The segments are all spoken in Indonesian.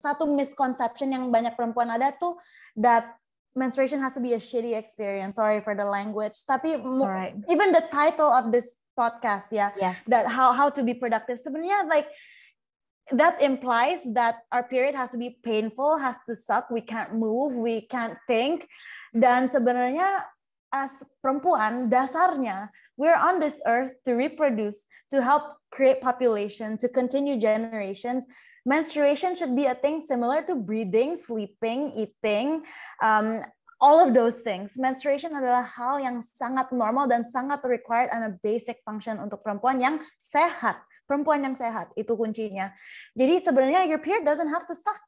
satu misconception yang banyak perempuan ada tuh that menstruation has to be a shitty experience. Sorry for the language. Tapi right. even the title of this podcast, ya, yeah, yes. that how how to be productive. Sebenarnya like that implies that our period has to be painful, has to suck, we can't move, we can't think. Dan sebenarnya as perempuan dasarnya we're on this earth to reproduce, to help create population, to continue generations menstruation should be a thing similar to breathing, sleeping, eating, um, all of those things. Menstruation adalah hal yang sangat normal dan sangat required and a basic function untuk perempuan yang sehat. Perempuan yang sehat itu kuncinya. Jadi sebenarnya your period doesn't have to suck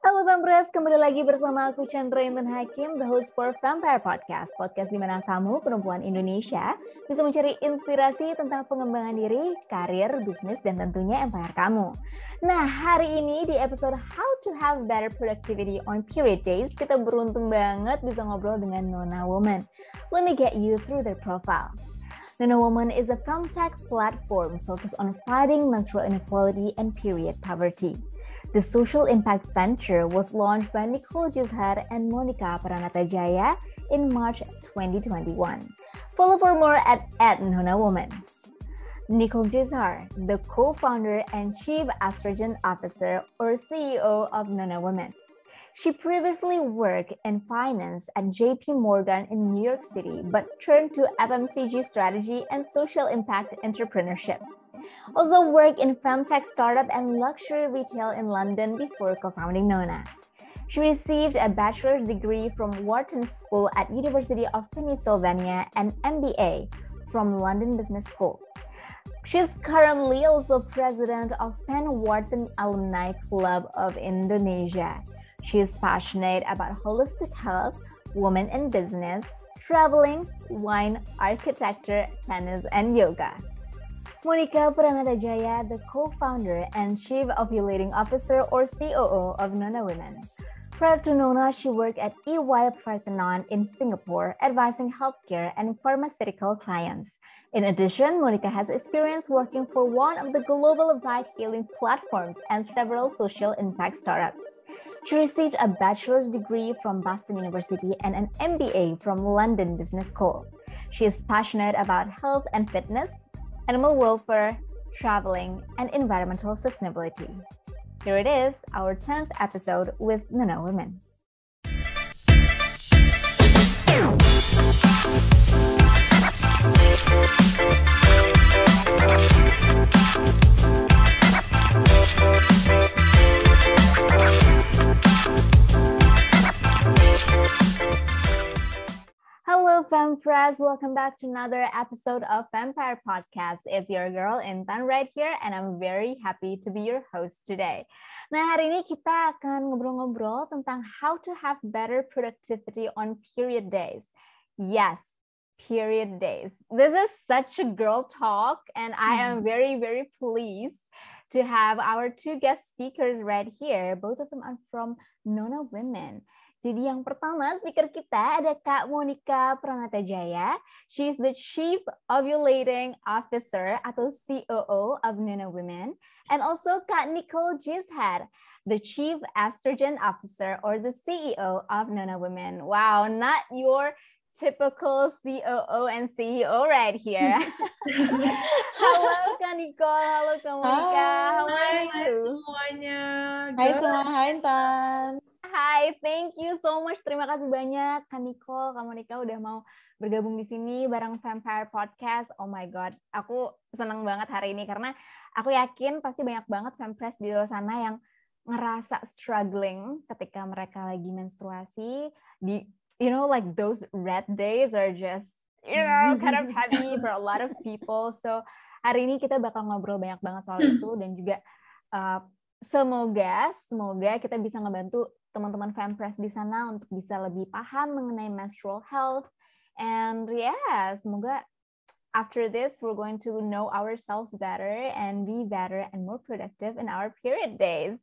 Halo Pampres, kembali lagi bersama aku Chandra Intan Hakim, the host for Vampire Podcast. Podcast di mana kamu, perempuan Indonesia, bisa mencari inspirasi tentang pengembangan diri, karir, bisnis, dan tentunya empire kamu. Nah, hari ini di episode How to Have Better Productivity on Period Days, kita beruntung banget bisa ngobrol dengan Nona Woman. Let me get you through their profile. Nona Woman is a femtech platform focused on fighting menstrual inequality and period poverty. The Social Impact Venture was launched by Nicole Juzhar and Monica Paranatajaya in March 2021. Follow for more at, at Nona Woman. Nicole Juzhar, the co-founder and chief estrogen officer or CEO of Nona Women. She previously worked in finance at JP Morgan in New York City, but turned to FMCG strategy and social impact entrepreneurship. Also worked in femtech startup and luxury retail in London before co-founding Nona. She received a bachelor's degree from Wharton School at University of Pennsylvania and MBA from London Business School. She is currently also president of Penn Wharton Alumni Club of Indonesia. She is passionate about holistic health, women in business, traveling, wine, architecture, tennis, and yoga. Monica Pranata Jaya, the co-founder and chief ovulating officer or COO of Nona Women. Prior to Nona, she worked at EY Parthenon in Singapore, advising healthcare and pharmaceutical clients. In addition, Monica has experience working for one of the global ride-hailing platforms and several social impact startups. She received a bachelor's degree from Boston University and an MBA from London Business School. She is passionate about health and fitness, animal welfare, traveling, and environmental sustainability. Here it is, our 10th episode with Nana Women. Welcome, friends. Welcome back to another episode of Vampire Podcast. It's your girl Intan right here, and I'm very happy to be your host today. Nah, hari ini kita akan ngobrol-ngobrol tentang how to have better productivity on period days. Yes, period days. This is such a girl talk, and I am very, very pleased to have our two guest speakers right here. Both of them are from Nona Women. Jadi yang pertama speaker kita ada Kak Monica Pranata Jaya. She is the Chief Ovulating Officer atau COO of Nuna Women. And also Kak Nicole Jishad, the Chief Estrogen Officer or the CEO of Nona Women. Wow, not your typical COO and CEO right here. Halo Kak Nicole, halo Kak Monica. How Hai semuanya. Hai semua, hai Tan. Hai, thank you so much. Terima kasih banyak Kak Nicole, Kak Monica udah mau bergabung di sini bareng Vampire Podcast. Oh my God, aku senang banget hari ini karena aku yakin pasti banyak banget vampires di luar sana yang ngerasa struggling ketika mereka lagi menstruasi di you know like those red days are just you know kind of heavy for a lot of people. So hari ini kita bakal ngobrol banyak banget soal hmm. itu dan juga uh, semoga semoga kita bisa ngebantu teman-teman Fempress di sana untuk bisa lebih paham mengenai menstrual health. And yeah, semoga after this we're going to know ourselves better and be better and more productive in our period days.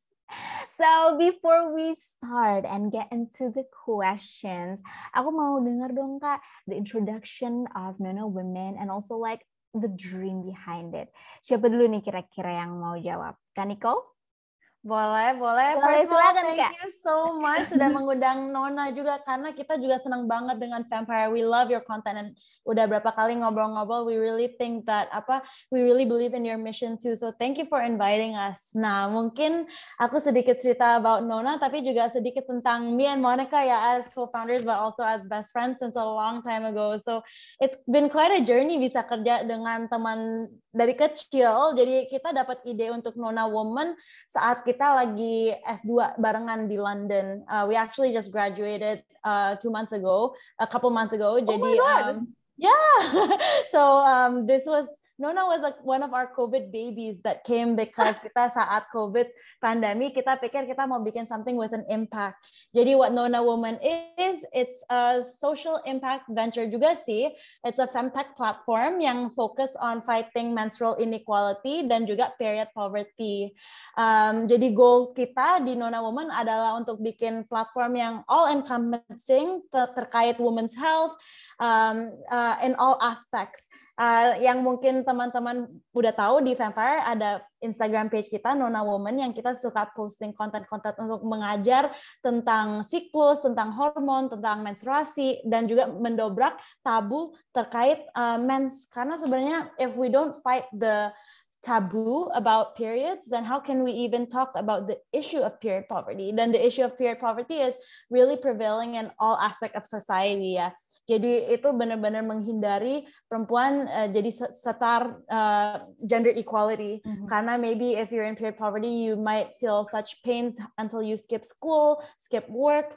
So before we start and get into the questions, aku mau dengar dong kak the introduction of Nono Women and also like the dream behind it. Siapa dulu nih kira-kira yang mau jawab? Kak Nicole? Boleh, boleh. boleh First all, thank Kak. you so much sudah mengundang Nona juga karena kita juga senang banget dengan Vampire. We love your content and udah berapa kali ngobrol-ngobrol. We really think that apa we really believe in your mission too. So thank you for inviting us. Nah, mungkin aku sedikit cerita about Nona tapi juga sedikit tentang me and Monica ya as co-founders but also as best friends since a long time ago. So it's been quite a journey bisa kerja dengan teman dari kecil. Jadi kita dapat ide untuk Nona Woman saat kita kita lagi S2 barengan di London. Uh, we actually just graduated uh, two months ago, a couple months ago. Oh jadi, my God. Um, yeah. so um, this was Nona was like one of our COVID babies that came because kita saat COVID pandemi kita pikir kita mau bikin something with an impact. Jadi what Nona Woman is, it's a social impact venture juga sih. It's a femtech platform yang fokus on fighting menstrual inequality dan juga period poverty. Um, jadi goal kita di Nona Woman adalah untuk bikin platform yang all encompassing ter terkait women's health um, uh, in all aspects. Uh, yang mungkin teman-teman udah tahu di Vampire ada Instagram page kita Nona Woman yang kita suka posting konten-konten untuk mengajar tentang siklus, tentang hormon, tentang menstruasi dan juga mendobrak tabu terkait uh, mens karena sebenarnya if we don't fight the taboo about periods, then how can we even talk about the issue of period poverty? Then the issue of period poverty is really prevailing in all aspect of society Yeah, Jadi itu benar-benar menghindari perempuan uh, jadi setar uh, gender equality mm-hmm. karena maybe if you're in period poverty you might feel such pains until you skip school, skip work.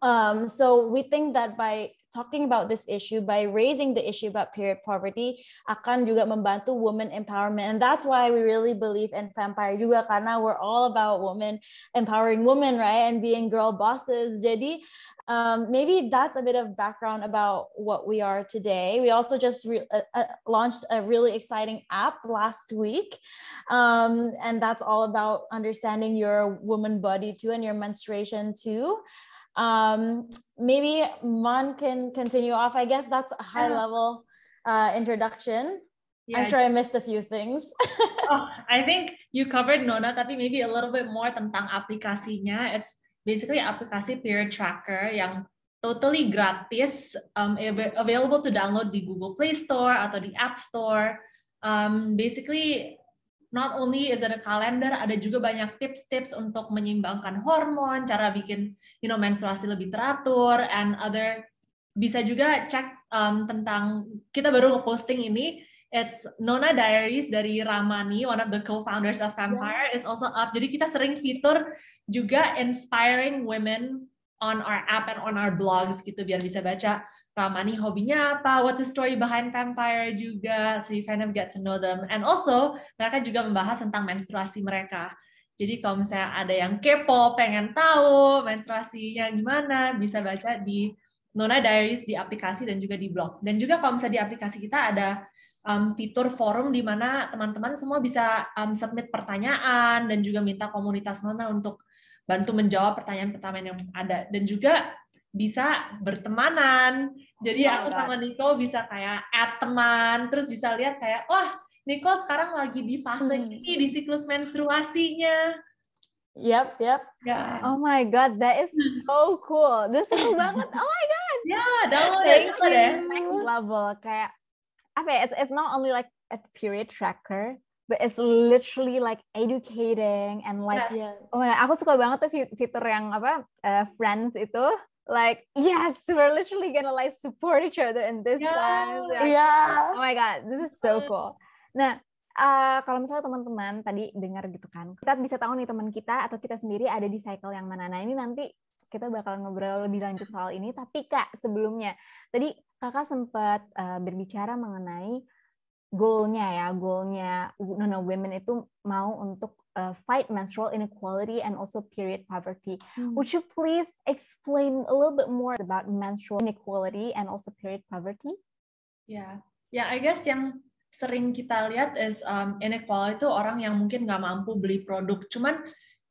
Um, so we think that by talking about this issue by raising the issue about period poverty akan juga membantu women empowerment and that's why we really believe in vampire juga karena we're all about women empowering women right and being girl bosses jadi um, maybe that's a bit of background about what we are today. We also just re- uh, uh launched a really exciting app last week, um, and that's all about understanding your woman body too and your menstruation too. Um, maybe Mon can continue off. I guess that's a high level uh, introduction. Yeah, I'm sure I missed a few things. oh, I think you covered Nona, tapi maybe a little bit more tentang aplikasinya. It's basically aplikasi peer tracker yang totally gratis, um, available to download di Google Play Store atau di App Store. Um, basically not only is it a calendar, ada juga banyak tips-tips untuk menyimbangkan hormon, cara bikin you know menstruasi lebih teratur and other bisa juga cek um, tentang kita baru ngeposting ini it's Nona Diaries dari Ramani one of the co-founders of Vampire yes. is also up. Jadi kita sering fitur juga inspiring women on our app and on our blogs gitu biar bisa baca Ramani hobinya apa, what's the story behind vampire juga, so you kind of get to know them. And also, mereka juga membahas tentang menstruasi mereka. Jadi kalau misalnya ada yang kepo, pengen tahu menstruasinya gimana, bisa baca di Nona Diaries di aplikasi dan juga di blog. Dan juga kalau misalnya di aplikasi kita ada um, fitur forum di mana teman-teman semua bisa um, submit pertanyaan dan juga minta komunitas mana untuk bantu menjawab pertanyaan-pertanyaan yang ada. Dan juga bisa bertemanan, jadi oh aku sama Niko bisa kayak add teman, terus bisa lihat kayak, wah Niko sekarang lagi di fase hmm. ini, di siklus menstruasinya. Yep, yep. Yeah. Oh my God, that is so cool. This seru banget. Oh my God. Ya, yeah, download ya, Thank ya, deh. Next level. Kayak, apa ya, it's, it's not only like a period tracker, but it's literally like educating and like Yeah. oh my God, aku suka banget tuh fitur yang apa uh, friends itu like yes we're literally gonna like support each other in this yeah. time like, yeah iya. oh my god this is so cool nah Uh, kalau misalnya teman-teman tadi dengar gitu kan, kita bisa tahu nih teman kita atau kita sendiri ada di cycle yang mana. Nah ini nanti kita bakal ngobrol lebih lanjut soal ini. Tapi kak sebelumnya, tadi kakak sempat uh, berbicara mengenai goalnya ya goalnya Nona Women itu mau untuk uh, fight menstrual inequality and also period poverty. Hmm. Would you please explain a little bit more about menstrual inequality and also period poverty? Ya, yeah. ya yeah, I guess yang sering kita lihat is um, inequality itu orang yang mungkin nggak mampu beli produk. Cuman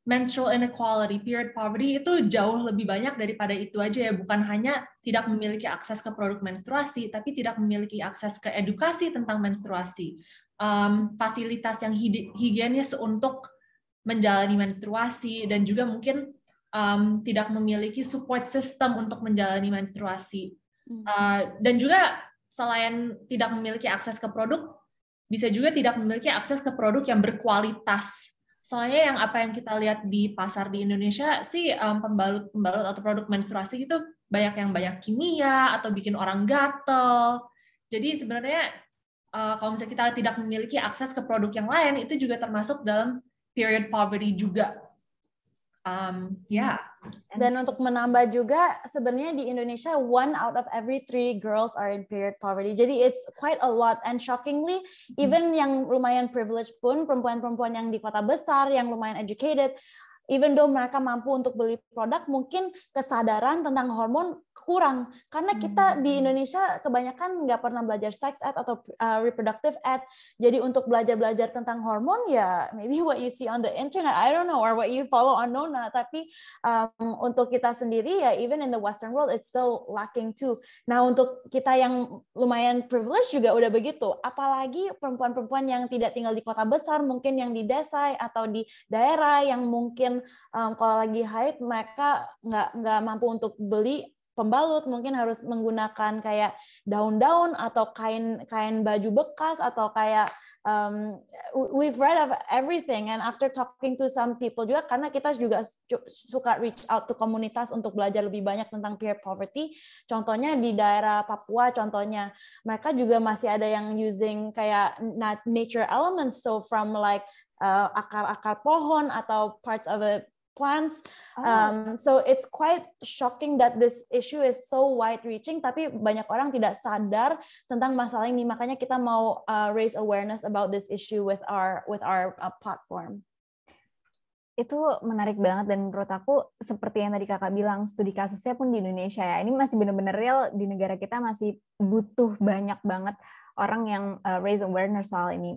menstrual inequality, period poverty itu jauh lebih banyak daripada itu aja ya. Bukan hanya tidak memiliki akses ke produk menstruasi, tapi tidak memiliki akses ke edukasi tentang menstruasi. Um, fasilitas yang higienis untuk menjalani menstruasi dan juga mungkin um, tidak memiliki support system untuk menjalani menstruasi. Uh, dan juga selain tidak memiliki akses ke produk, bisa juga tidak memiliki akses ke produk yang berkualitas Soalnya yang apa yang kita lihat di pasar di Indonesia sih um, pembalut pembalut atau produk menstruasi gitu banyak yang banyak kimia atau bikin orang gatel. Jadi sebenarnya uh, kalau misalnya kita tidak memiliki akses ke produk yang lain itu juga termasuk dalam period poverty juga um, yeah. Dan untuk menambah juga sebenarnya di Indonesia one out of every three girls are in period poverty. Jadi it's quite a lot and shockingly hmm. even yang lumayan privileged pun perempuan-perempuan yang di kota besar yang lumayan educated even though mereka mampu untuk beli produk mungkin kesadaran tentang hormon kurang karena kita hmm. di Indonesia kebanyakan nggak pernah belajar sex ed atau uh, reproductive ed jadi untuk belajar belajar tentang hormon ya maybe what you see on the internet I don't know or what you follow on Nona tapi um, untuk kita sendiri ya even in the Western world it's still lacking too nah untuk kita yang lumayan privilege juga udah begitu apalagi perempuan-perempuan yang tidak tinggal di kota besar mungkin yang di desa atau di daerah yang mungkin um, kalau lagi haid mereka nggak nggak mampu untuk beli pembalut mungkin harus menggunakan kayak daun-daun atau kain kain baju bekas atau kayak um, we've read of everything and after talking to some people juga karena kita juga suka reach out to komunitas untuk belajar lebih banyak tentang peer poverty contohnya di daerah Papua contohnya mereka juga masih ada yang using kayak nature elements so from like eh, akar-akar uh, akar -akar pohon atau parts of a plants. Oh. Ah. Um, so it's quite shocking that this issue is so wide-reaching, tapi banyak orang tidak sadar tentang masalah ini. Makanya kita mau uh, raise awareness about this issue with our with our uh, platform. Itu menarik banget dan menurut aku seperti yang tadi kakak bilang studi kasusnya pun di Indonesia ya ini masih benar-benar real di negara kita masih butuh banyak banget orang yang uh, raise awareness soal ini.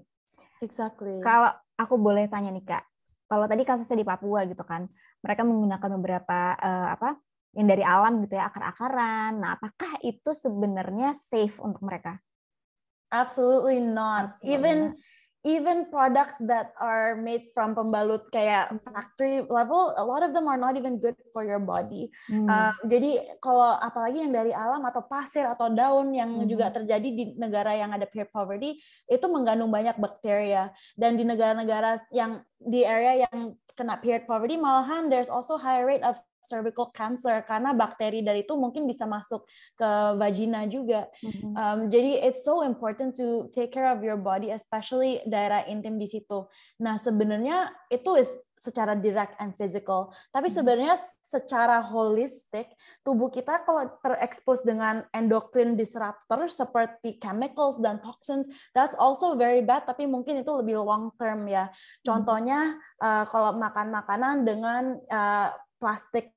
Exactly. Kalau aku boleh tanya nih kak, kalau tadi kasusnya di Papua gitu kan, mereka menggunakan beberapa uh, apa yang dari alam gitu ya akar-akaran. Nah, apakah itu sebenarnya safe untuk mereka? Absolutely not. Absolutely Even not even products that are made from pembalut kayak factory level, a lot of them are not even good for your body. Hmm. Uh, jadi kalau apalagi yang dari alam atau pasir atau daun yang hmm. juga terjadi di negara yang ada peer poverty itu mengandung banyak bakteria dan di negara-negara yang di area yang kena peer poverty malahan there's also high rate of cervical cancer karena bakteri dari itu mungkin bisa masuk ke vagina juga. Mm-hmm. Um, jadi it's so important to take care of your body, especially daerah intim di situ. Nah sebenarnya itu is secara direct and physical, tapi mm-hmm. sebenarnya secara holistik tubuh kita kalau terekspos dengan endocrine disruptor seperti chemicals dan toxins, that's also very bad. Tapi mungkin itu lebih long term ya. Mm-hmm. Contohnya uh, kalau makan makanan dengan uh, plastik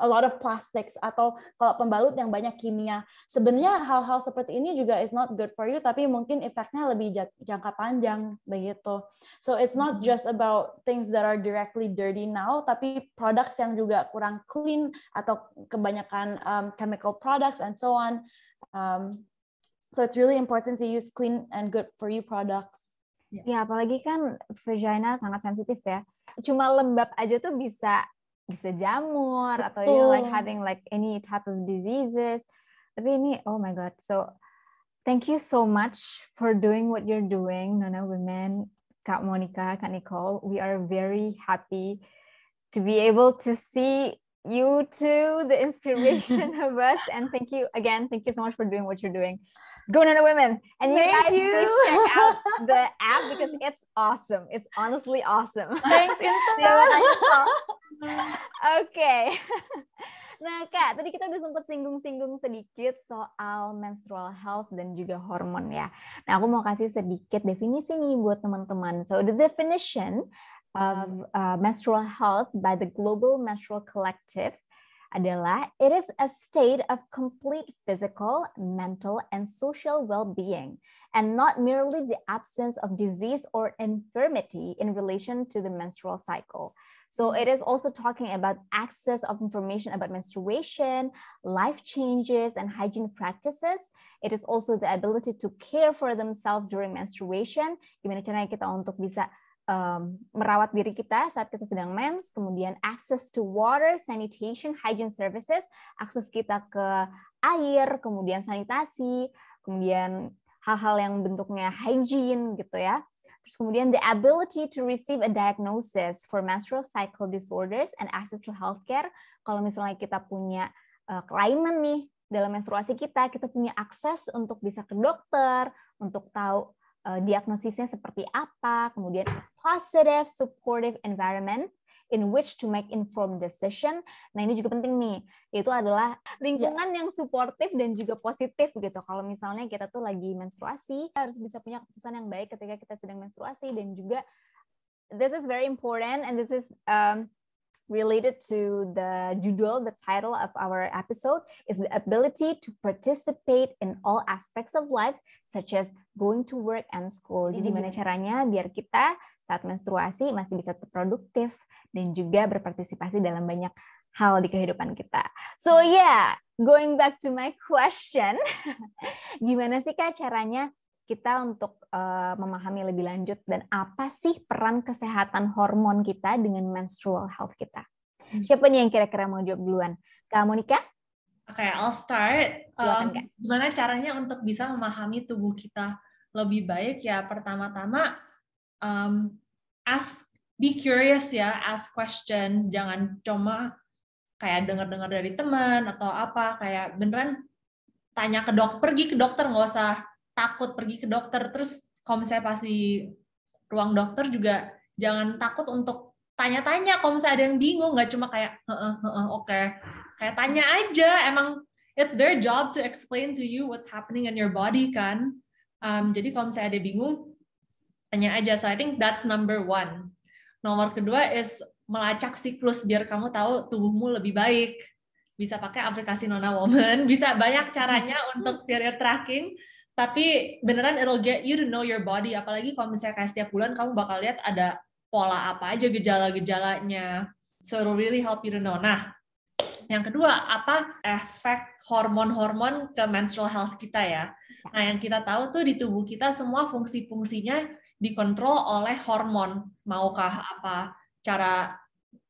a lot of plastics atau kalau pembalut yang banyak kimia. Sebenarnya hal-hal seperti ini juga is not good for you tapi mungkin efeknya lebih jangka panjang begitu. So it's not hmm. just about things that are directly dirty now tapi products yang juga kurang clean atau kebanyakan um, chemical products and so on. Um, so it's really important to use clean and good for you products. Ya, apalagi kan vagina sangat sensitif ya. Cuma lembab aja tuh bisa bisa jamur Betul. atau you know, like having like any type of diseases tapi ini oh my god so thank you so much for doing what you're doing Nona Women Kak Monica Kak Nicole we are very happy to be able to see you too, the inspiration of us. And thank you again. Thank you so much for doing what you're doing. Go Nana Women. And you thank guys you. check out the app because it's awesome. It's honestly awesome. Thanks, oh. Okay. Nah, Kak, tadi kita udah sempat singgung-singgung sedikit soal menstrual health dan juga hormon ya. Nah, aku mau kasih sedikit definisi nih buat teman-teman. So, the definition of uh, menstrual health by the Global Menstrual Collective adalah it is a state of complete physical, mental, and social well-being, and not merely the absence of disease or infirmity in relation to the menstrual cycle. So it is also talking about access of information about menstruation, life changes, and hygiene practices. It is also the ability to care for themselves during menstruation. Gimana caranya kita untuk bisa um, merawat diri kita saat kita sedang mens, kemudian access to water, sanitation, hygiene services, akses kita ke air, kemudian sanitasi, kemudian hal-hal yang bentuknya hygiene gitu ya. Terus kemudian the ability to receive a diagnosis for menstrual cycle disorders and access to healthcare. Kalau misalnya kita punya uh, kelainan nih dalam menstruasi kita, kita punya akses untuk bisa ke dokter, untuk tahu uh, diagnosisnya seperti apa, kemudian positive supportive environment in which to make informed decision. Nah, ini juga penting nih, Itu adalah lingkungan yeah. yang suportif dan juga positif gitu. Kalau misalnya kita tuh lagi menstruasi, harus bisa punya keputusan yang baik ketika kita sedang menstruasi dan juga this is very important and this is um, related to the judul, the title of our episode, is the ability to participate in all aspects of life, such as going to work and school. Jadi gimana mm-hmm. caranya biar kita saat menstruasi masih bisa produktif dan juga berpartisipasi dalam banyak hal di kehidupan kita. So yeah, going back to my question, gimana sih kak caranya kita untuk uh, memahami lebih lanjut dan apa sih peran kesehatan hormon kita dengan menstrual health kita. Hmm. Siapa nih yang kira-kira mau jawab duluan? Kak Monika? Oke, okay, I'll start. Um, gimana caranya untuk bisa memahami tubuh kita lebih baik ya? Pertama-tama, um, ask, be curious ya, ask questions. Jangan cuma kayak dengar-dengar dari teman atau apa, kayak beneran tanya ke dokter, pergi ke dokter nggak usah takut pergi ke dokter terus kalau misalnya pas di ruang dokter juga jangan takut untuk tanya-tanya kalau misalnya ada yang bingung nggak cuma kayak oke okay. kayak tanya aja emang it's their job to explain to you what's happening in your body kan um, jadi kalau misalnya ada bingung tanya aja so I think that's number one nomor kedua is melacak siklus biar kamu tahu tubuhmu lebih baik bisa pakai aplikasi Nona Woman bisa banyak caranya untuk period tracking tapi beneran it'll get you to know your body apalagi kalau misalnya kayak setiap bulan kamu bakal lihat ada pola apa aja gejala-gejalanya so it'll really help you to know nah yang kedua apa efek hormon-hormon ke menstrual health kita ya nah yang kita tahu tuh di tubuh kita semua fungsi-fungsinya dikontrol oleh hormon maukah apa cara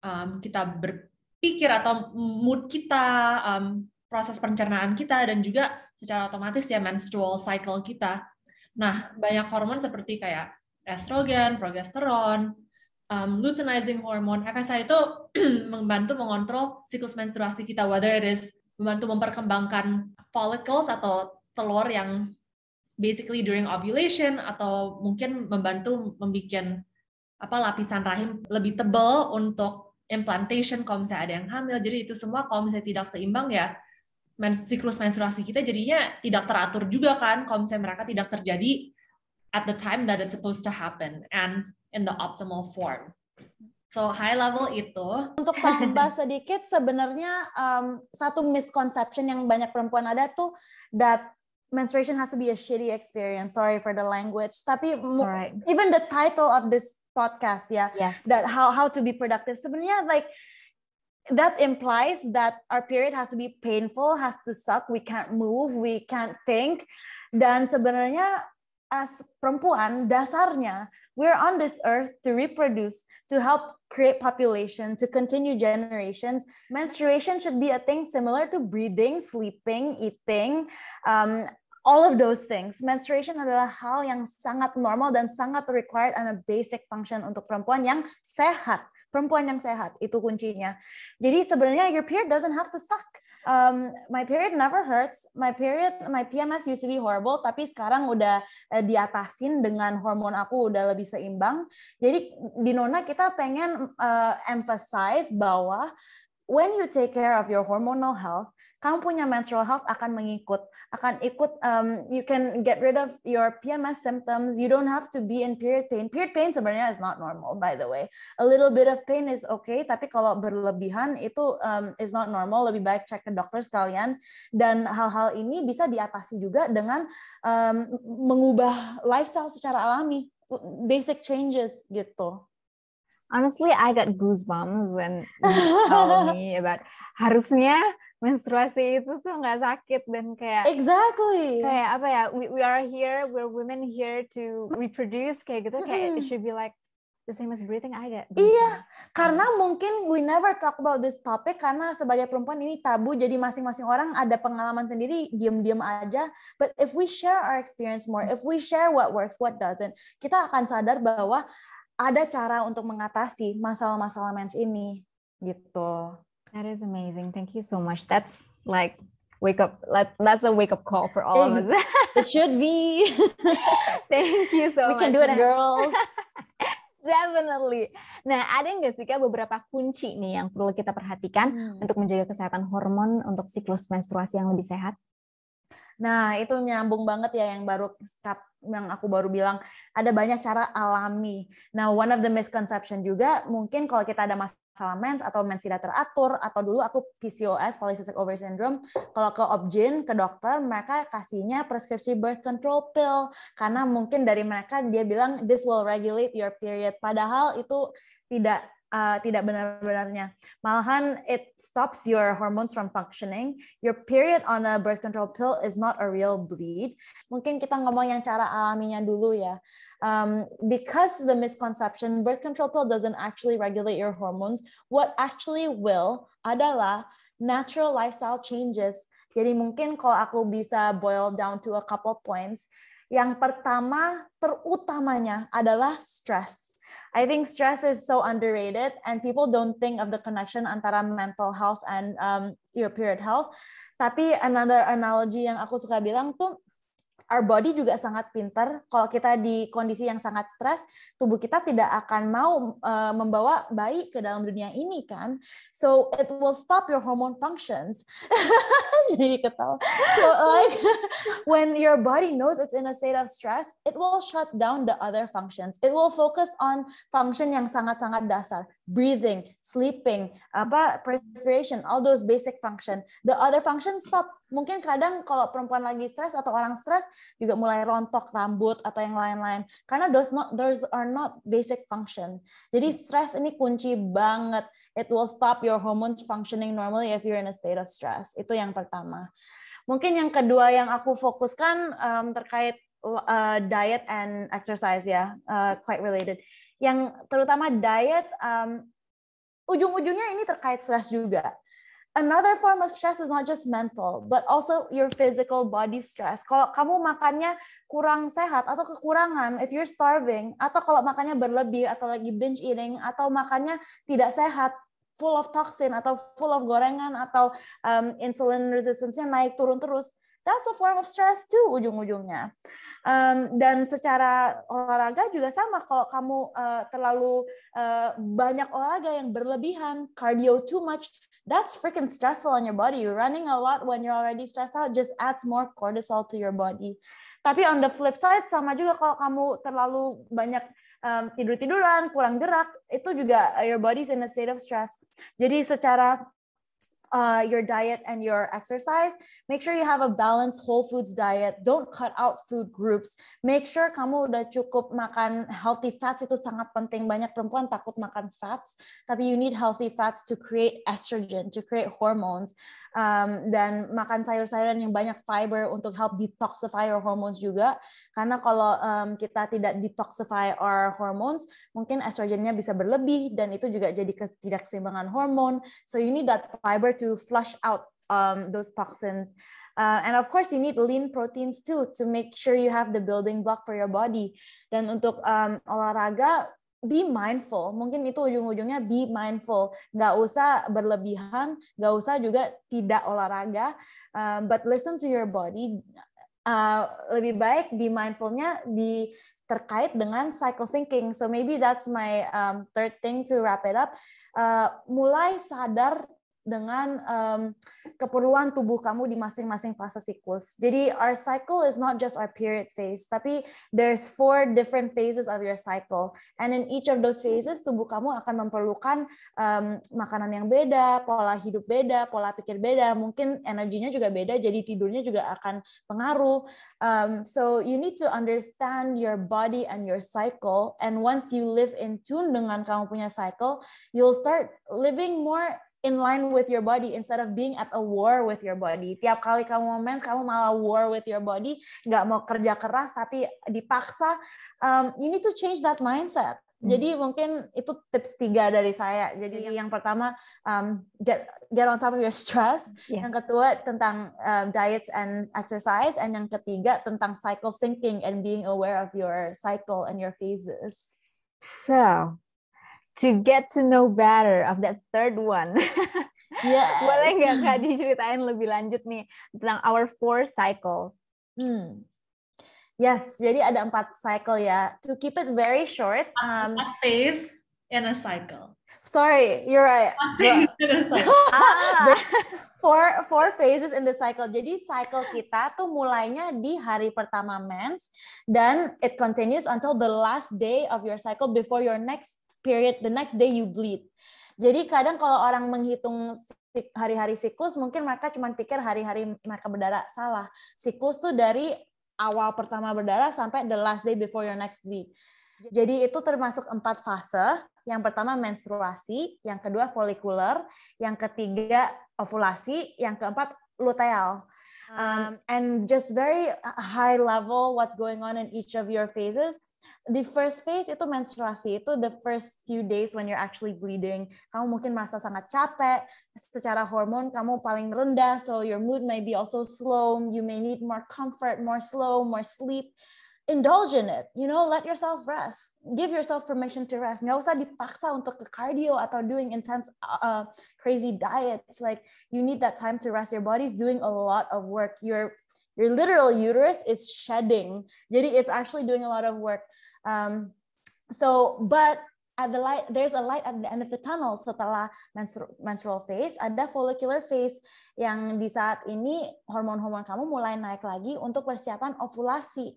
um, kita berpikir atau mood kita um, proses pencernaan kita dan juga secara otomatis ya menstrual cycle kita. Nah, banyak hormon seperti kayak estrogen, progesteron, um, luteinizing hormone, FSH itu membantu mengontrol siklus menstruasi kita, whether it is membantu memperkembangkan follicles atau telur yang basically during ovulation atau mungkin membantu membuat apa lapisan rahim lebih tebal untuk implantation kalau misalnya ada yang hamil. Jadi itu semua kalau misalnya tidak seimbang ya Men siklus menstruasi kita jadinya tidak teratur juga kan kalau misalnya mereka tidak terjadi at the time that it's supposed to happen and in the optimal form. So high level itu. Untuk tambah sedikit sebenarnya um, satu misconception yang banyak perempuan ada tuh that menstruation has to be a shitty experience. Sorry for the language. Tapi right. even the title of this podcast ya, yeah, yes. that how how to be productive. Sebenarnya like that implies that our period has to be painful, has to suck, we can't move, we can't think. Dan sebenarnya as perempuan dasarnya we're on this earth to reproduce, to help create population, to continue generations. Menstruation should be a thing similar to breathing, sleeping, eating, um, all of those things. Menstruation adalah hal yang sangat normal dan sangat required and a basic function untuk perempuan yang sehat perempuan yang sehat itu kuncinya. Jadi sebenarnya your period doesn't have to suck. Um, my period never hurts. My period, my PMS used to be horrible, tapi sekarang udah eh, diatasin dengan hormon aku udah lebih seimbang. Jadi di Nona kita pengen uh, emphasize bahwa when you take care of your hormonal health, kamu punya menstrual health akan mengikut, akan ikut. Um, you can get rid of your PMS symptoms. You don't have to be in period pain. Period pain sebenarnya is not normal, by the way. A little bit of pain is okay, tapi kalau berlebihan itu um, is not normal. Lebih baik cek ke dokter sekalian. Dan hal-hal ini bisa diatasi juga dengan um, mengubah lifestyle secara alami, basic changes gitu. Honestly, I got goosebumps when you told me about harusnya menstruasi itu tuh nggak sakit dan kayak exactly kayak apa ya we, we are here we're women here to reproduce kayak gitu kayak mm. it should be like the same as breathing get iya karena mm. mungkin we never talk about this topic karena sebagai perempuan ini tabu jadi masing-masing orang ada pengalaman sendiri diam-diam aja but if we share our experience more if we share what works what doesn't kita akan sadar bahwa ada cara untuk mengatasi masalah-masalah mens ini gitu That is amazing. Thank you so much. That's like wake up let, that's a wake up call for all of us it should be thank you so we much we can do it girls Definitely. Nah, ada nggak sih kak beberapa kunci nih yang perlu kita perhatikan hmm. untuk menjaga kesehatan hormon untuk siklus menstruasi yang lebih sehat? Nah, itu nyambung banget ya yang baru yang aku baru bilang ada banyak cara alami. Nah, one of the misconception juga mungkin kalau kita ada masalah mens atau mens tidak teratur atau dulu aku PCOS polycystic ovary syndrome, kalau ke obgyn ke dokter mereka kasihnya preskripsi birth control pill karena mungkin dari mereka dia bilang this will regulate your period. Padahal itu tidak uh, tidak benar-benarnya. Malahan it stops your hormones from functioning. Your period on a birth control pill is not a real bleed. Mungkin kita ngomong yang cara alaminya dulu ya. Um, because the misconception, birth control pill doesn't actually regulate your hormones. What actually will adalah natural lifestyle changes. Jadi mungkin kalau aku bisa boil down to a couple points, yang pertama terutamanya adalah stress I think stress is so underrated, and people don't think of the connection antara mental health and um, your period health. Tapi another analogy yang aku suka bilang tuh, our body juga sangat pinter. Kalau kita di kondisi yang sangat stres, tubuh kita tidak akan mau uh, membawa bayi ke dalam dunia ini kan. So it will stop your hormone functions. jadi ketawa. So like when your body knows it's in a state of stress, it will shut down the other functions. It will focus on function yang sangat-sangat dasar, breathing, sleeping, apa perspiration, all those basic function. The other function stop. Mungkin kadang kalau perempuan lagi stres atau orang stres juga mulai rontok rambut atau yang lain-lain karena those not those are not basic function. Jadi stres ini kunci banget It will stop your hormones functioning normally if you're in a state of stress. Itu yang pertama. Mungkin yang kedua yang aku fokuskan um, terkait uh, diet and exercise ya, uh, quite related. Yang terutama diet, um, ujung-ujungnya ini terkait stress juga another form of stress is not just mental, but also your physical body stress. Kalau kamu makannya kurang sehat atau kekurangan, if you're starving, atau kalau makannya berlebih atau lagi binge eating, atau makannya tidak sehat, full of toxin atau full of gorengan atau um, insulin resistance-nya naik turun terus, that's a form of stress too ujung-ujungnya. Um, dan secara olahraga juga sama kalau kamu uh, terlalu uh, banyak olahraga yang berlebihan, cardio too much, that's freaking stressful on your body. You're Running a lot when you're already stressed out just adds more cortisol to your body. Tapi on the flip side sama juga kalau kamu terlalu banyak um, tidur-tiduran, kurang gerak, itu juga uh, your body's in a state of stress. Jadi secara uh, your diet and your exercise, make sure you have a balanced whole foods diet. Don't cut out food groups. Make sure kamu udah cukup makan healthy fats itu sangat penting. Banyak perempuan takut makan fats, tapi you need healthy fats to create estrogen, to create hormones. Um, dan makan sayur-sayuran yang banyak fiber untuk help detoxify your hormones juga. Karena kalau um, kita tidak detoxify our hormones, mungkin estrogennya bisa berlebih dan itu juga jadi ketidakseimbangan hormon. So you need that fiber to flush out um, those toxins. Uh, and of course, you need lean proteins too to make sure you have the building block for your body. Dan untuk um, olahraga, be mindful. Mungkin itu ujung-ujungnya be mindful. Gak usah berlebihan, gak usah juga tidak olahraga. Um, but listen to your body. Uh, lebih baik be mindfulnya di terkait dengan cycle thinking. So maybe that's my um, third thing to wrap it up. Uh, mulai sadar dengan um, keperluan tubuh kamu di masing-masing fase siklus. Jadi our cycle is not just our period phase, tapi there's four different phases of your cycle. And in each of those phases, tubuh kamu akan memerlukan um, makanan yang beda, pola hidup beda, pola pikir beda, mungkin energinya juga beda, jadi tidurnya juga akan pengaruh. Um, so you need to understand your body and your cycle. And once you live in tune dengan kamu punya cycle, you'll start living more in line with your body instead of being at a war with your body. Tiap kali kamu mens, kamu malah war with your body, nggak mau kerja keras tapi dipaksa. Um, you need to change that mindset. Hmm. Jadi mungkin itu tips tiga dari saya. Jadi iya. yang pertama um, get get on top of your stress. Yes. Iya. Yang kedua tentang um, diets and exercise, and yang ketiga tentang cycle thinking and being aware of your cycle and your phases. So to get to know better of that third one. yeah. Boleh nggak Kak diceritain lebih lanjut nih tentang our four cycles? Hmm. Yes, jadi ada empat cycle ya. To keep it very short. Um, a phase and a cycle. Sorry, you're right. A phase and a cycle. ah, four, four phases in the cycle. Jadi cycle kita tuh mulainya di hari pertama mens dan it continues until the last day of your cycle before your next period the next day you bleed. Jadi kadang kalau orang menghitung hari-hari siklus mungkin mereka cuma pikir hari-hari mereka berdarah salah. Siklus tuh dari awal pertama berdarah sampai the last day before your next bleed. Jadi itu termasuk empat fase. Yang pertama menstruasi, yang kedua folikuler, yang ketiga ovulasi, yang keempat luteal. Ah. Um, and just very high level what's going on in each of your phases. the first phase itu menstruasi itu the first few days when you're actually bleeding kamu mungkin merasa sangat capek secara hormon kamu paling rendah so your mood may be also slow you may need more comfort more slow more sleep indulge in it you know let yourself rest give yourself permission to rest nggak usah dipaksa untuk ke cardio atau doing intense uh, uh crazy diets like you need that time to rest your body's doing a lot of work You're your literal uterus is shedding. Jadi it's actually doing a lot of work. Um, so, but at the light, there's a light at the end of the tunnel setelah menstru menstrual phase, ada follicular phase yang di saat ini hormon-hormon kamu mulai naik lagi untuk persiapan ovulasi.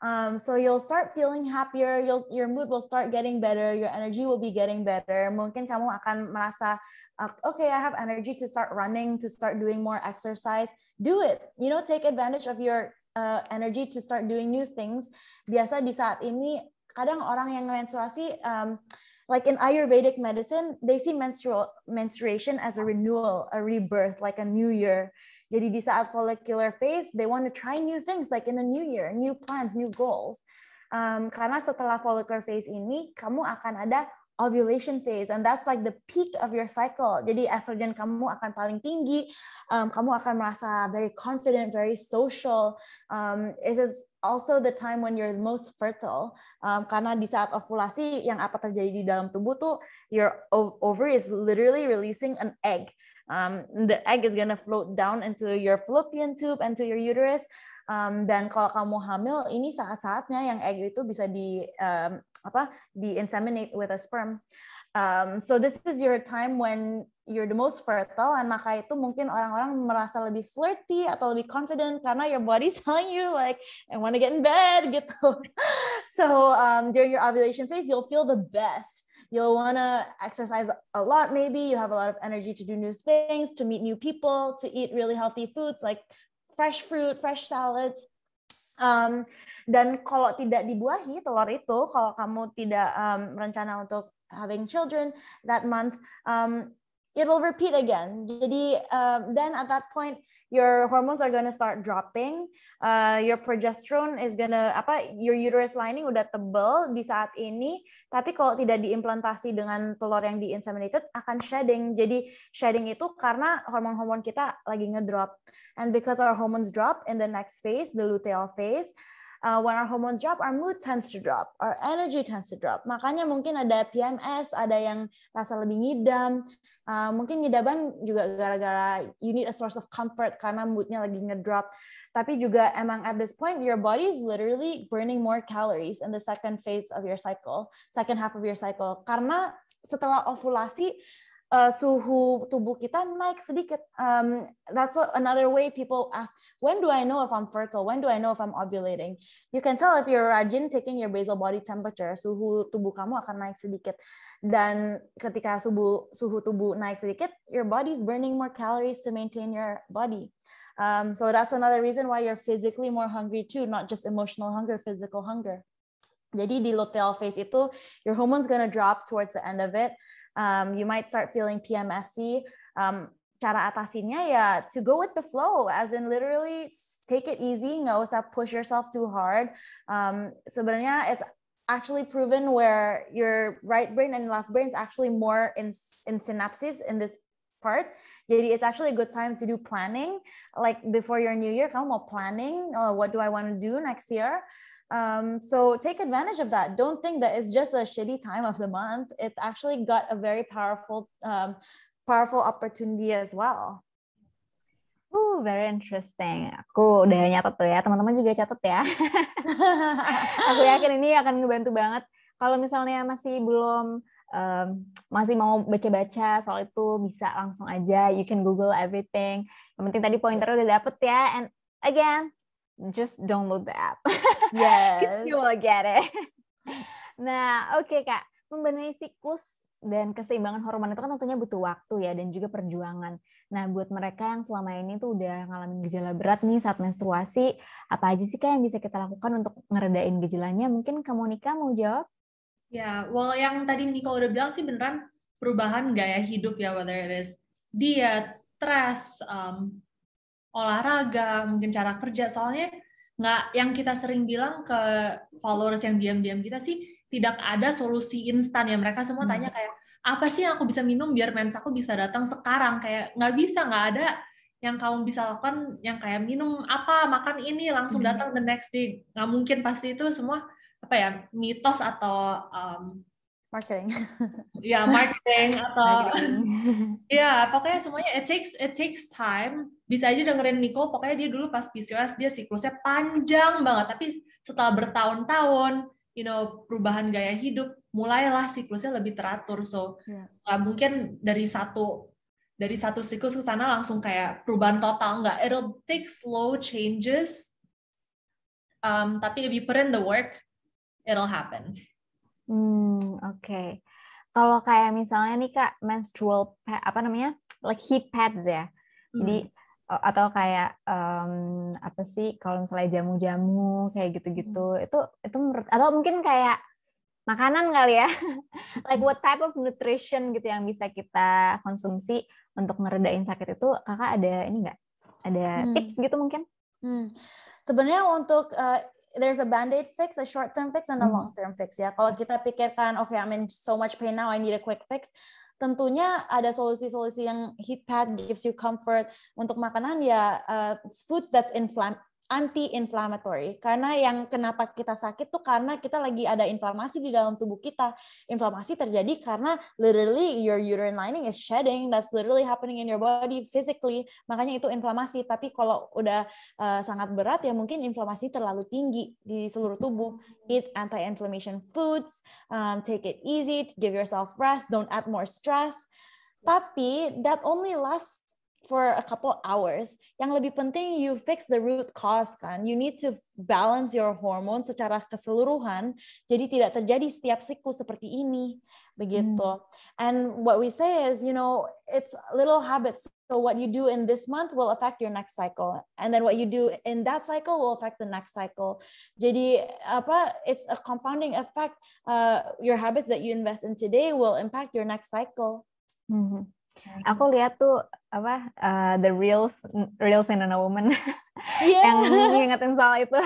Um, so you'll start feeling happier, you'll, your mood will start getting better, your energy will be getting better. Mungkin kamu akan merasa, uh, okay, I have energy to start running, to start doing more exercise. Do it. You know, take advantage of your uh, energy to start doing new things. Biasa di saat ini kadang orang yang menstruasi um, like in ayurvedic medicine they see menstrual menstruation as a renewal a rebirth like a new year jadi di saat follicular phase they want to try new things like in a new year new plans new goals um, karena setelah follicular phase ini kamu akan ada ovulation phase and that's like the peak of your cycle. Jadi estrogen kamu akan paling tinggi, um, kamu akan merasa very confident, very social. Um, it is also the time when you're most fertile um, karena di saat ovulasi yang apa terjadi di dalam tubuh tuh your ovary is literally releasing an egg. Um, the egg is gonna float down into your fallopian tube and to your uterus. Um, dan kalau kamu hamil, ini saat-saatnya yang egg itu bisa di um, apa inseminate with a sperm. Um, so this is your time when you're the most fertile and maka itu mungkin orang-orang merasa lebih flirty atau lebih confident karena your body's telling you like I want to get in bed gitu. so um, during your ovulation phase you'll feel the best. You'll want to exercise a lot maybe. You have a lot of energy to do new things, to meet new people, to eat really healthy foods like fresh fruit, fresh salads, Um, dan kalau tidak dibuahi telur itu, kalau kamu tidak um, rencana untuk having children that month, um, will repeat again. Jadi um, then at that point your hormones are gonna start dropping, uh, your progesterone is gonna apa, your uterus lining udah tebel di saat ini, tapi kalau tidak diimplantasi dengan telur yang diinseminated akan shedding. Jadi shedding itu karena hormon-hormon kita lagi ngedrop. And because our hormones drop in the next phase, the luteal phase, uh, when our hormones drop, our mood tends to drop, our energy tends to drop. Makanya mungkin ada PMS, ada yang rasa lebih ngidam, uh, mungkin ngidaban juga gara-gara you need a source of comfort karena moodnya lagi ngedrop. Tapi juga emang at this point your body is literally burning more calories in the second phase of your cycle, second half of your cycle. Karena setelah ovulasi uh, suhu tubuh kita naik sedikit. Um, that's another way people ask, when do I know if I'm fertile? When do I know if I'm ovulating? You can tell if you're rajin taking your basal body temperature, suhu tubuh kamu akan naik sedikit. Dan ketika suhu, suhu tubuh naik sedikit, your body's burning more calories to maintain your body. Um, so that's another reason why you're physically more hungry too, not just emotional hunger, physical hunger. Jadi di luteal phase itu, your hormones gonna drop towards the end of it um, you might start feeling PMSy. Um, cara atasinnya ya to go with the flow, as in literally take it easy, nggak usah push yourself too hard. Um, sebenarnya it's actually proven where your right brain and left brain is actually more in, in synapses in this part. Jadi it's actually a good time to do planning. Like before your new year, kamu mau planning, oh, what do I want to do next year? Um, so take advantage of that. Don't think that it's just a shitty time of the month. It's actually got a very powerful, um, powerful opportunity as well. Oh, very interesting. Aku udah nyatet tuh ya, teman-teman juga catat ya. aku yakin ini akan ngebantu banget. Kalau misalnya masih belum um, masih mau baca-baca soal itu bisa langsung aja you can google everything. Yang penting tadi pointer udah dapet ya. And again, just download the app. Yes. you will get it. nah, oke okay, Kak. Membenahi siklus dan keseimbangan hormon itu kan tentunya butuh waktu ya dan juga perjuangan. Nah, buat mereka yang selama ini tuh udah ngalamin gejala berat nih saat menstruasi, apa aja sih Kak yang bisa kita lakukan untuk ngeredain gejalanya? Mungkin Kak Monika mau jawab? Ya, yeah, well yang tadi Nico udah bilang sih beneran perubahan gaya hidup ya, whether it is diet, stress, um, olahraga, mungkin cara kerja. Soalnya nggak yang kita sering bilang ke followers yang diam-diam kita sih tidak ada solusi instan ya mereka semua hmm. tanya kayak apa sih yang aku bisa minum biar mens aku bisa datang sekarang kayak nggak bisa nggak ada yang kamu bisa lakukan yang kayak minum apa makan ini langsung hmm. datang the next day nggak mungkin pasti itu semua apa ya mitos atau um, marketing. ya, marketing atau ya pokoknya semuanya it takes it takes time. Bisa aja dengerin Nico, pokoknya dia dulu pas PCOS dia siklusnya panjang banget, tapi setelah bertahun-tahun, you know, perubahan gaya hidup, mulailah siklusnya lebih teratur. So, yeah. uh, mungkin dari satu dari satu siklus ke sana langsung kayak perubahan total enggak. It'll take slow changes. Um, tapi if you put in the work, it'll happen. Hmm, oke. Okay. Kalau kayak misalnya nih Kak, menstrual pad, apa namanya? Like heat pads ya. Hmm. Jadi e, atau kayak um, apa sih kalau misalnya jamu-jamu kayak gitu-gitu hmm. itu itu menurut atau mungkin kayak makanan kali ya like hmm. what type of nutrition gitu yang bisa kita konsumsi untuk meredain sakit itu kakak ada ini nggak ada hmm. tips gitu mungkin hmm. sebenarnya untuk e, there's a band-aid fix, a short-term fix, and a hmm. long-term fix ya. Kalau kita pikirkan, oke, okay, I'm in so much pain now, I need a quick fix. Tentunya ada solusi-solusi yang heat pad gives you comfort. Untuk makanan ya uh, foods that's inflam anti-inflammatory karena yang kenapa kita sakit tuh karena kita lagi ada inflamasi di dalam tubuh kita inflamasi terjadi karena literally your uterine lining is shedding that's literally happening in your body physically makanya itu inflamasi tapi kalau udah uh, sangat berat ya mungkin inflamasi terlalu tinggi di seluruh tubuh eat anti-inflammation foods um, take it easy give yourself rest don't add more stress tapi that only lasts for a couple hours. Yang lebih penting you fix the root cause kan. You need to balance your hormone secara keseluruhan jadi tidak terjadi setiap siklus seperti ini begitu. Hmm. And what we say is you know it's little habits. So what you do in this month will affect your next cycle and then what you do in that cycle will affect the next cycle. Jadi apa it's a compounding effect. Uh, your habits that you invest in today will impact your next cycle. Mm -hmm. Aku lihat tuh apa uh, the reels reels in a woman yeah. yang iya. ngingetin soal itu.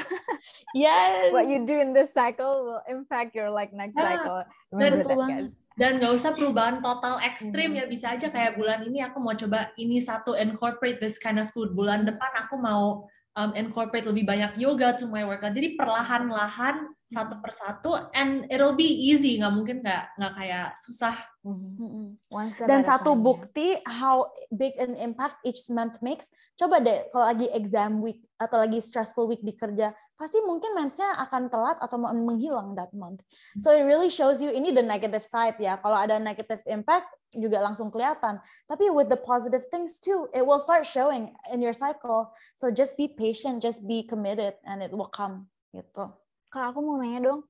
yes. What you do in this cycle will impact your like next yeah. cycle. Benar tuh dan nggak usah perubahan total ekstrim mm-hmm. ya bisa aja kayak bulan ini aku mau coba ini satu incorporate this kind of food bulan depan aku mau um, incorporate lebih banyak yoga to my workout jadi perlahan-lahan satu persatu and it'll be easy nggak mungkin nggak nggak kayak susah mm-hmm. Mm-hmm. dan satu bukti how big an impact each month makes coba deh kalau lagi exam week atau lagi stressful week di kerja pasti mungkin mensnya akan telat atau menghilang that month so it really shows you ini the negative side ya kalau ada negative impact juga langsung kelihatan tapi with the positive things too it will start showing in your cycle so just be patient just be committed and it will come gitu kalau aku mau nanya dong,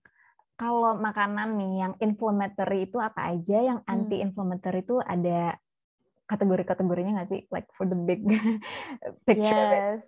kalau makanan nih yang inflammatory itu apa aja, yang hmm. anti-inflammatory itu ada kategori-kategorinya nggak sih? Like for the big picture. Yes,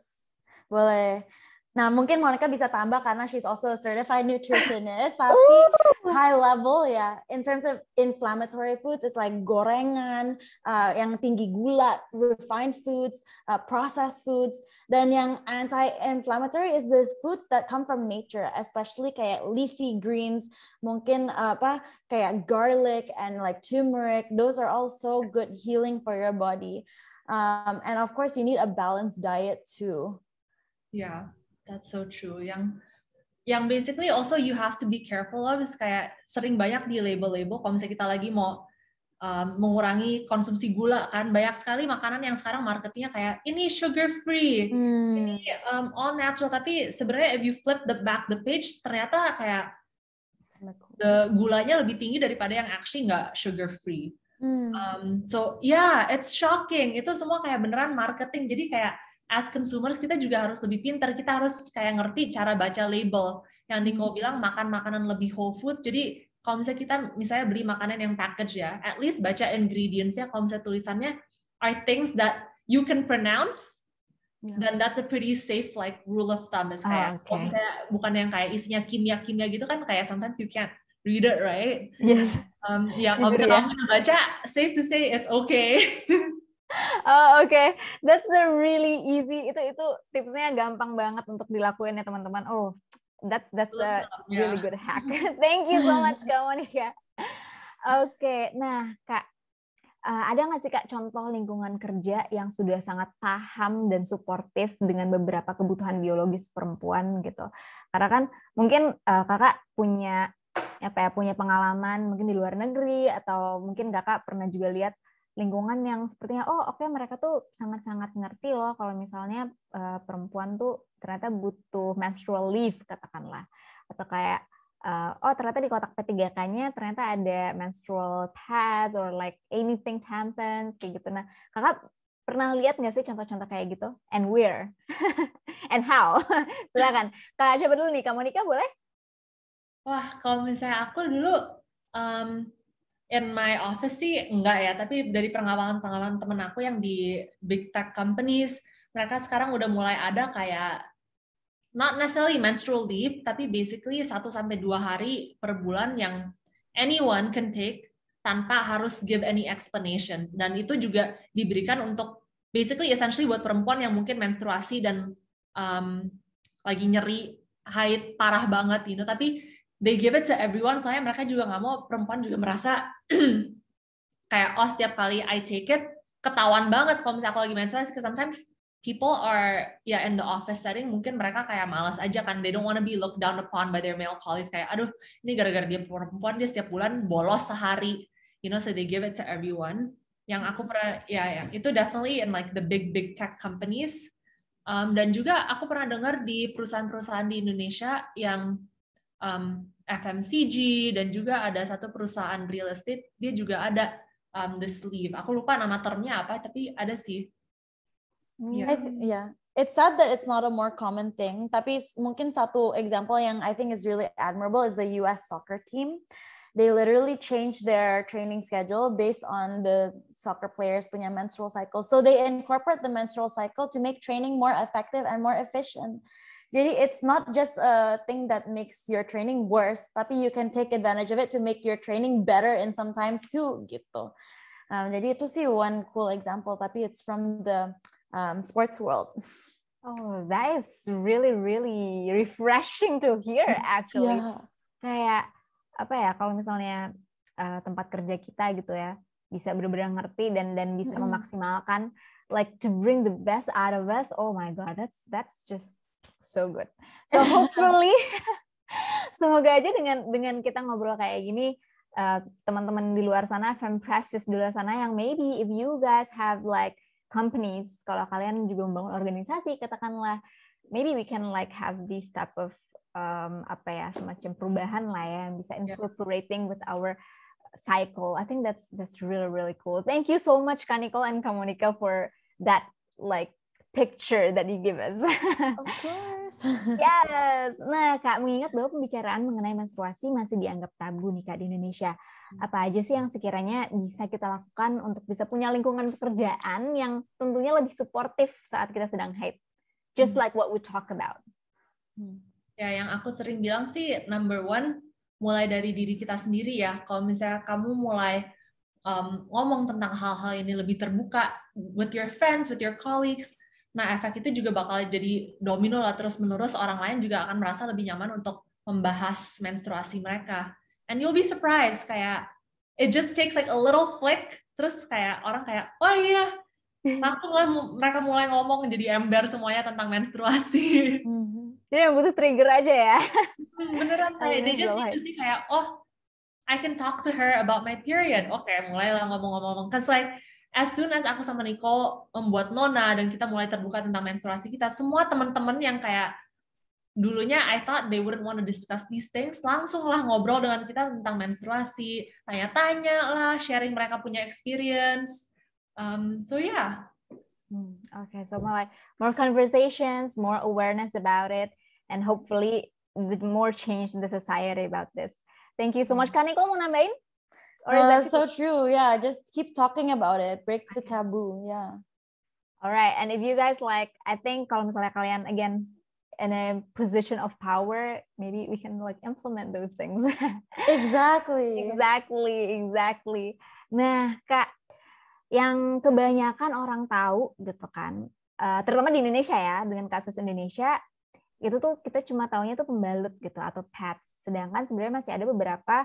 boleh. Nah, mungkin Monica bisa tambah karena she's also a certified nutritionist, tapi Ooh. high level ya. Yeah. In terms of inflammatory foods, it's like gorengan, uh, yang tinggi gula, refined foods, uh, processed foods, dan yang anti-inflammatory is the foods that come from nature, especially kayak leafy greens, mungkin uh, apa kayak garlic and like turmeric. Those are all so good healing for your body. Um, and of course, you need a balanced diet too. Yeah. That's so true. Yang yang basically also you have to be careful of is kayak sering banyak di label-label kalau misalnya kita lagi mau um, mengurangi konsumsi gula kan banyak sekali makanan yang sekarang marketingnya kayak ini sugar free hmm. ini um, all natural tapi sebenarnya if you flip the back the page ternyata kayak the gulanya lebih tinggi daripada yang actually nggak sugar free hmm. um, so yeah it's shocking itu semua kayak beneran marketing jadi kayak as consumers kita juga harus lebih pintar kita harus kayak ngerti cara baca label yang Niko hmm. bilang makan makanan lebih whole foods jadi kalau misalnya kita misalnya beli makanan yang package ya at least baca ingredients ya kalau misalnya tulisannya are things that you can pronounce yeah. dan that's a pretty safe like rule of thumb is ah, kayak oh, okay. misalnya bukan yang kayak isinya kimia kimia gitu kan kayak sometimes you can't read it right yes um, ya kalau gitu misalnya yeah. kamu baca safe to say it's okay Oh, Oke, okay. that's the really easy. Itu itu tipsnya gampang banget untuk dilakuin ya teman-teman. Oh, that's that's a ya. really good hack. Thank you so much Kak Monica. Oke, okay. nah Kak, eh, ada nggak sih Kak contoh lingkungan kerja yang sudah sangat paham dan suportif dengan beberapa kebutuhan biologis perempuan gitu? Karena kan mungkin uh, Kakak punya apa ya punya pengalaman mungkin di luar negeri atau mungkin kakak pernah juga lihat lingkungan yang sepertinya oh oke okay, mereka tuh sangat-sangat ngerti loh kalau misalnya uh, perempuan tuh ternyata butuh menstrual leave katakanlah atau kayak uh, oh ternyata di kotak P3K-nya ternyata ada menstrual pads or like anything tampons kayak gitu nah kakak pernah lihat nggak sih contoh-contoh kayak gitu and where and how silakan kak coba dulu nih kak Monica boleh wah kalau misalnya aku dulu um, in my office sih enggak ya, tapi dari pengalaman-pengalaman temen aku yang di big tech companies, mereka sekarang udah mulai ada kayak not necessarily menstrual leave, tapi basically satu sampai dua hari per bulan yang anyone can take tanpa harus give any explanation. Dan itu juga diberikan untuk basically essentially buat perempuan yang mungkin menstruasi dan um, lagi nyeri haid parah banget gitu. Tapi they give it to everyone soalnya mereka juga nggak mau perempuan juga merasa kayak oh setiap kali I take it ketahuan banget kalau misalnya aku lagi menstruasi because sometimes people are ya yeah, in the office setting mungkin mereka kayak malas aja kan they don't wanna be looked down upon by their male colleagues kayak aduh ini gara-gara dia perempuan dia setiap bulan bolos sehari you know so they give it to everyone yang aku pernah ya ya itu definitely in like the big big tech companies um, dan juga aku pernah dengar di perusahaan-perusahaan di Indonesia yang um, FMCG dan juga ada satu perusahaan real estate dia juga ada um, the sleeve. Aku lupa nama termnya apa tapi ada sih. Hmm. Iya. Yeah. yeah. It's sad that it's not a more common thing, tapi mungkin satu example yang I think is really admirable is the US soccer team. They literally change their training schedule based on the soccer players punya menstrual cycle. So they incorporate the menstrual cycle to make training more effective and more efficient. Jadi it's not just a thing that makes your training worse, tapi you can take advantage of it to make your training better and sometimes too gitu. Um, jadi itu sih one cool example, tapi it's from the um, sports world. Oh, that is really really refreshing to hear mm, actually. Yeah. Kayak apa ya kalau misalnya uh, tempat kerja kita gitu ya bisa benar-benar ngerti dan dan bisa mm -hmm. memaksimalkan like to bring the best out of us. Oh my god, that's that's just so good. So hopefully semoga aja dengan dengan kita ngobrol kayak gini teman eh, teman-teman di luar sana, fan presses di luar sana yang maybe if you guys have like companies, kalau kalian juga membangun organisasi, katakanlah maybe we can like have this type of um, apa ya semacam perubahan lah ya yang bisa incorporating with our cycle. I think that's that's really really cool. Thank you so much Kaniko and Kamonika for that like picture that you give us. Of course. yes. Nah, Kak, mengingat bahwa pembicaraan mengenai menstruasi masih dianggap tabu nih Kak di Indonesia. Apa aja sih yang sekiranya bisa kita lakukan untuk bisa punya lingkungan pekerjaan yang tentunya lebih suportif saat kita sedang hype? Just hmm. like what we talk about. Hmm. Ya, yang aku sering bilang sih number one mulai dari diri kita sendiri ya. Kalau misalnya kamu mulai um, ngomong tentang hal-hal ini lebih terbuka with your friends, with your colleagues, Nah, efek itu juga bakal jadi domino lah terus-menerus orang lain juga akan merasa lebih nyaman untuk membahas menstruasi mereka. And you'll be surprised kayak it just takes like a little flick terus kayak orang kayak oh iya langsung mulai mereka mulai ngomong jadi ember semuanya tentang menstruasi. Mm-hmm. Jadi yang butuh trigger aja ya. Hmm, beneran kayak they just need to kayak oh I can talk to her about my period. Oke, okay, mulailah ngomong-ngomong. Cause like as soon as aku sama Nicole membuat Nona dan kita mulai terbuka tentang menstruasi kita, semua teman-teman yang kayak dulunya I thought they wouldn't want to discuss these things, langsunglah ngobrol dengan kita tentang menstruasi, tanya-tanya lah, sharing mereka punya experience. Um, so yeah. Hmm, Okay, so more like more conversations, more awareness about it, and hopefully the more change in the society about this. Thank you so hmm. much. Kaniko mau nambahin? or no, that's so true yeah just keep talking about it break the taboo yeah Alright, and if you guys like i think kalau misalnya kalian again in a position of power maybe we can like implement those things exactly exactly exactly nah kak yang kebanyakan orang tahu gitu kan uh, terutama di Indonesia ya dengan kasus Indonesia itu tuh kita cuma taunya tuh pembalut gitu atau pets sedangkan sebenarnya masih ada beberapa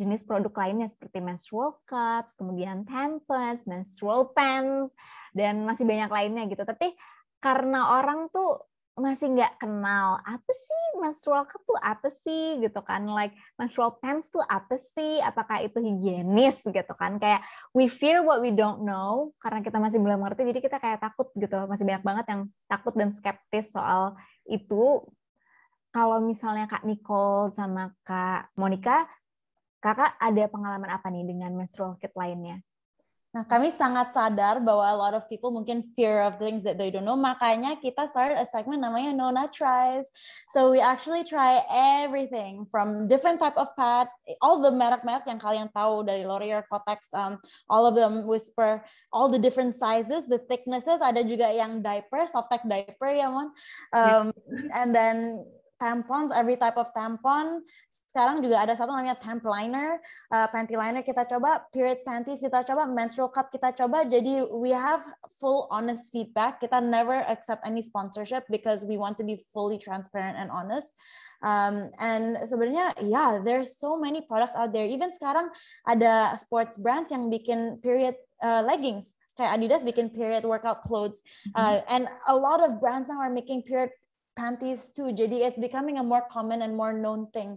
jenis produk lainnya seperti menstrual cups, kemudian tampons, menstrual pants, dan masih banyak lainnya gitu. Tapi karena orang tuh masih nggak kenal apa sih menstrual cup tuh apa sih gitu kan like menstrual pants tuh apa sih apakah itu higienis gitu kan kayak we fear what we don't know karena kita masih belum ngerti jadi kita kayak takut gitu masih banyak banget yang takut dan skeptis soal itu kalau misalnya Kak Nicole sama Kak Monica Kakak ada pengalaman apa nih dengan menstrual kit lainnya? Nah, kami sangat sadar bahwa a lot of people mungkin fear of things that they don't know. Makanya kita start a segment namanya Nona Tries. So we actually try everything from different type of pad, all the merek-merek yang kalian tahu dari L'Oreal, Kotex, um, all of them, Whisper, all the different sizes, the thicknesses. Ada juga yang diaper, tech diaper ya mon. Iya. Um, and then tampons, every type of tampon, sekarang juga ada satu namanya temp liner, uh, panty liner kita coba, period panties kita coba, menstrual cup kita coba. Jadi we have full honest feedback. Kita never accept any sponsorship because we want to be fully transparent and honest. Um, and sebenarnya yeah, there's so many products out there. Even sekarang ada sports brands yang bikin period uh, leggings. Kayak Adidas bikin period workout clothes, uh, mm -hmm. and a lot of brands now are making period panties too. Jadi it's becoming a more common and more known thing.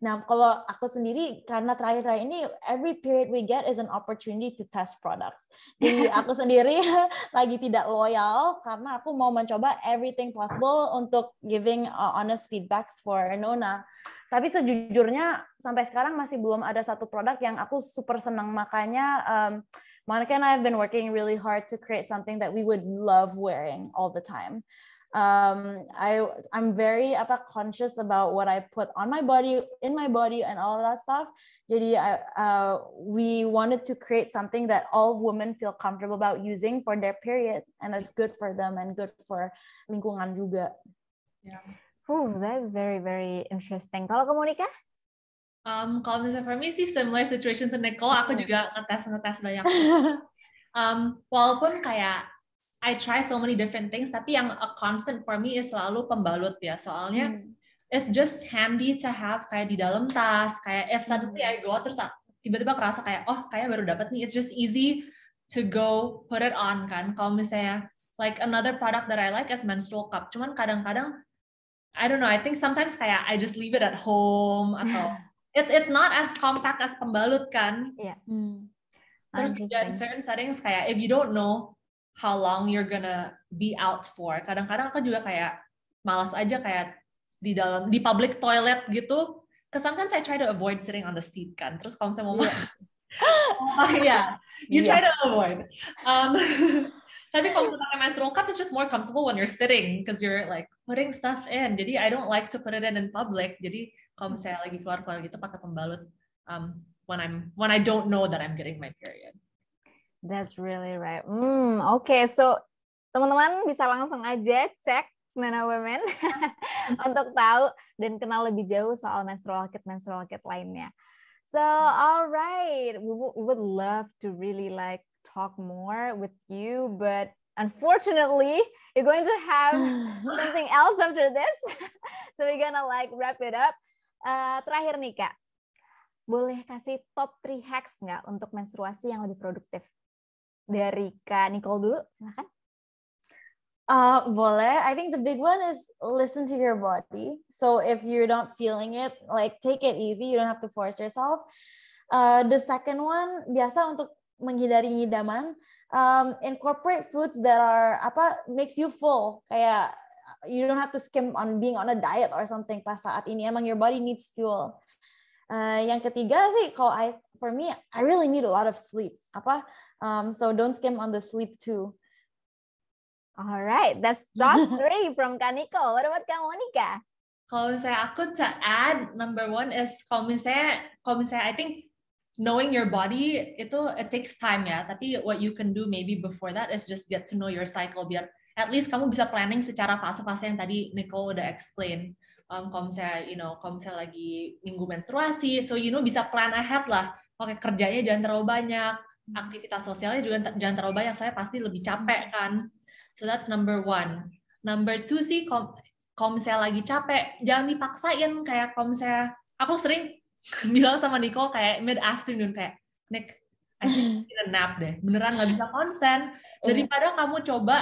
Nah, kalau aku sendiri karena terakhir-terakhir ini every period we get is an opportunity to test products. Jadi aku sendiri lagi tidak loyal karena aku mau mencoba everything possible untuk giving uh, honest feedbacks for Nona. Tapi sejujurnya sampai sekarang masih belum ada satu produk yang aku super senang makanya um, Monica and I have been working really hard to create something that we would love wearing all the time. um, I I'm very apa conscious about what I put on my body, in my body, and all that stuff. Jadi, I, uh, we wanted to create something that all women feel comfortable about using for their period, and it's good for them and good for lingkungan juga. Yeah. Oh, that's very very interesting. Kalau kamu Nika? Um, kalau misalnya for me sih similar situation to Nicole, aku juga ngetes ngetes banyak. um, walaupun kayak I try so many different things tapi yang a constant for me is selalu pembalut ya soalnya hmm. it's just handy to have kayak di dalam tas kayak if suddenly I hmm. go terus tiba-tiba kerasa kayak oh kayak baru dapat nih it's just easy to go put it on kan kalau misalnya like another product that I like is menstrual cup cuman kadang-kadang I don't know I think sometimes kayak I just leave it at home atau it's it's not as compact as pembalut kan yeah. Hmm. hmm. terus juga in certain settings kayak if you don't know how long you're gonna be out for. Kadang-kadang aku juga kayak malas aja kayak di dalam di public toilet gitu. Cause sometimes I try to avoid sitting on the seat kan. Terus kalau misalnya mau iya. oh, iya, you yes. try to avoid. Um, tapi kalau misalnya menstrual cup, it's just more comfortable when you're sitting cause you're like putting stuff in. Jadi I don't like to put it in in public. Jadi kalau misalnya lagi keluar keluar gitu pakai pembalut um, when I'm when I don't know that I'm getting my period. That's really right. Hmm, oke. Okay. So, teman-teman bisa langsung aja cek Nana Women untuk tahu dan kenal lebih jauh soal menstrual kit menstrual kit lainnya. So, alright, we would love to really like talk more with you, but unfortunately, you're going to have something else after this. so we're gonna like wrap it up. Uh, terakhir nih kak, boleh kasih top 3 hacks nggak untuk menstruasi yang lebih produktif? dari Kak Nicole dulu, silakan. Uh, boleh. I think the big one is listen to your body. So if you're not feeling it, like take it easy. You don't have to force yourself. Uh, the second one biasa untuk menghindari ngidaman. Um, incorporate foods that are apa makes you full. Kayak you don't have to skimp on being on a diet or something pas saat ini. Emang your body needs fuel. Uh, yang ketiga sih, kalau I for me, I really need a lot of sleep. Apa Um, so don't skimp on the sleep too. All right, that's top three from Kaniko. What about Kak Monica? Kalau misalnya aku to add, number one is kalau misalnya, kalau misalnya I think knowing your body itu it takes time ya. Tapi what you can do maybe before that is just get to know your cycle biar at least kamu bisa planning secara fase-fase yang tadi Nico udah explain. Um, kalau misalnya, you know, kalau misalnya lagi minggu menstruasi, so you know bisa plan ahead lah. Oke, kerjanya jangan terlalu banyak, aktivitas sosialnya juga jangan terlalu banyak saya pasti lebih capek kan so that's number one number two sih kalau misalnya lagi capek jangan dipaksain kayak kalau misalnya aku sering bilang sama Nicole kayak mid afternoon kayak Nick I think mm-hmm. nap deh beneran gak bisa konsen mm-hmm. daripada kamu coba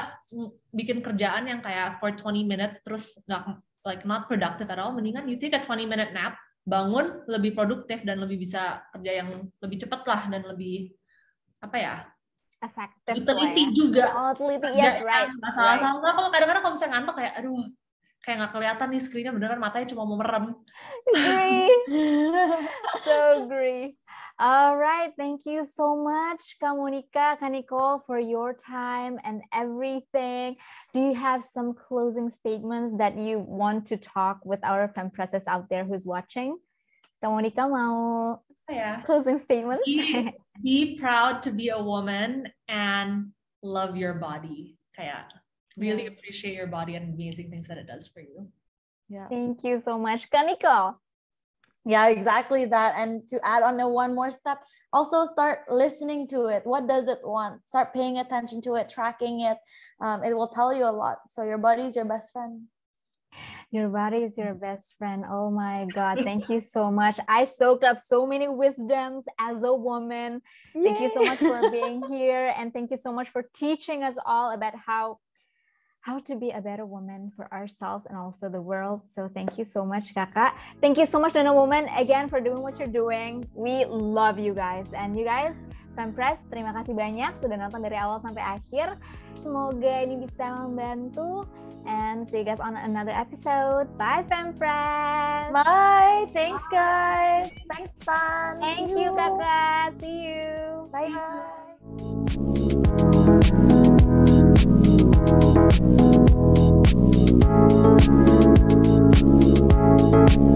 bikin kerjaan yang kayak for 20 minutes terus gak, like not productive at all mendingan you take a 20 minute nap bangun lebih produktif dan lebih bisa kerja yang lebih cepat lah dan lebih apa ya efektif diteliti ya. juga oh teliti yes right salah salah right. kalau kadang-kadang kalau misalnya ngantuk kayak aduh kayak nggak kelihatan nih screennya beneran matanya cuma mau merem agree so agree Alright, thank you so much, Kamunika Kaniko, for your time and everything. Do you have some closing statements that you want to talk with our fempresses out there who's watching? Kamunika mau yeah. closing statements. Be, be proud to be a woman and love your body. Kayak really appreciate your body and amazing things that it does for you. Yeah. Thank you so much, Kaniko. Yeah, exactly that. And to add on a one more step, also start listening to it. What does it want? Start paying attention to it, tracking it. Um, it will tell you a lot. So your body's your best friend. Your body is your mm. best friend. Oh my God. Thank you so much. I soaked up so many wisdoms as a woman. Yay. Thank you so much for being here. And thank you so much for teaching us all about how how to be a better woman for ourselves and also the world. So thank you so much, Kaka. Thank you so much, Dana Woman, again for doing what you're doing. We love you guys. And you guys, Press, terima kasih banyak sudah nonton dari awal sampai akhir. Semoga ini bisa membantu. And see you guys on another episode. Bye, Press. Bye. Thanks, Bye. guys. Thanks, Fan. Thank you, Kakak. See you. Bye-bye. Thank